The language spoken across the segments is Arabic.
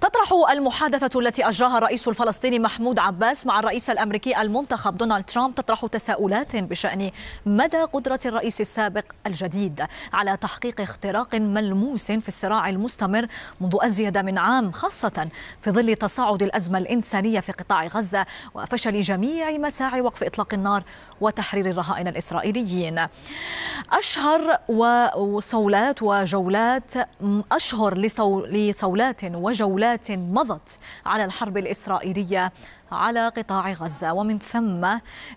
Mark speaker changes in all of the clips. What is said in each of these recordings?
Speaker 1: تطرح المحادثة التي أجراها الرئيس الفلسطيني محمود عباس مع الرئيس الأمريكي المنتخب دونالد ترامب تطرح تساؤلات بشأن مدى قدرة الرئيس السابق الجديد على تحقيق اختراق ملموس في الصراع المستمر منذ أزيد من عام خاصة في ظل تصاعد الأزمة الإنسانية في قطاع غزة وفشل جميع مساعي وقف إطلاق النار وتحرير الرهائن الإسرائيليين أشهر وصولات وجولات أشهر لصولات وجولات سنوات مضت على الحرب الإسرائيلية على قطاع غزة ومن ثم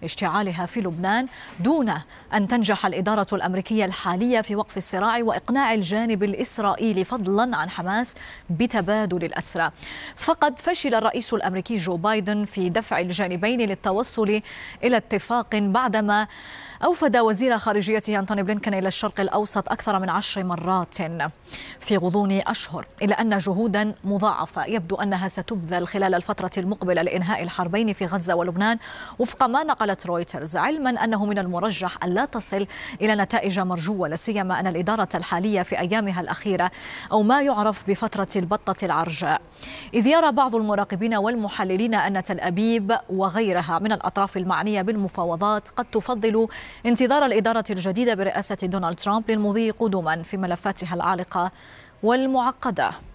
Speaker 1: اشتعالها في لبنان دون أن تنجح الإدارة الأمريكية الحالية في وقف الصراع وإقناع الجانب الإسرائيلي فضلا عن حماس بتبادل الأسرى فقد فشل الرئيس الأمريكي جو بايدن في دفع الجانبين للتوصل إلى اتفاق بعدما أوفد وزير خارجيته أنتوني بلينكن إلى الشرق الأوسط أكثر من عشر مرات في غضون أشهر إلا أن جهودا مضاعفة يبدو أنها ستبذل خلال الفترة المقبلة لإنهاء الحربين في غزة ولبنان وفق ما نقلت رويترز علما أنه من المرجح أن لا تصل إلى نتائج مرجوة لا سيما أن الإدارة الحالية في أيامها الأخيرة أو ما يعرف بفترة البطة العرجاء إذ يرى بعض المراقبين والمحللين أن تل أبيب وغيرها من الأطراف المعنية بالمفاوضات قد تفضل انتظار الإدارة الجديدة برئاسة دونالد ترامب للمضي قدما في ملفاتها العالقة والمعقده